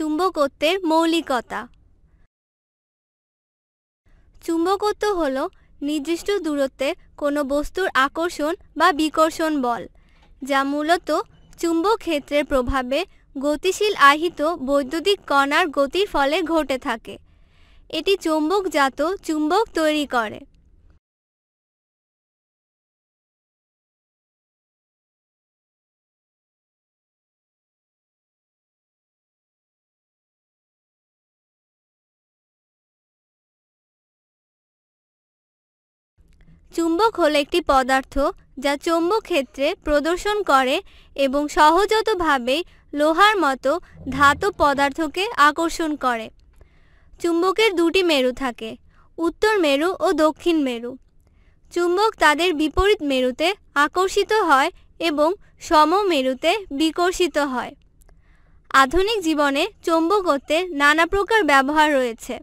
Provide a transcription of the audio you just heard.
চুম্বকত্বের মৌলিকতা চুম্বকত্ব হল নির্দিষ্ট দূরত্বে কোনো বস্তুর আকর্ষণ বা বিকর্ষণ বল যা মূলত চুম্বক ক্ষেত্রের প্রভাবে গতিশীল আহিত বৈদ্যুতিক কণার গতির ফলে ঘটে থাকে এটি চুম্বকজাত চুম্বক তৈরি করে চুম্বক হলো একটি পদার্থ যা চৌম্বক ক্ষেত্রে প্রদর্শন করে এবং সহজতভাবেই লোহার মতো ধাতু পদার্থকে আকর্ষণ করে চুম্বকের দুটি মেরু থাকে উত্তর মেরু ও দক্ষিণ মেরু চুম্বক তাদের বিপরীত মেরুতে আকর্ষিত হয় এবং সম মেরুতে বিকর্ষিত হয় আধুনিক জীবনে চৌম্বকত্বের নানা প্রকার ব্যবহার রয়েছে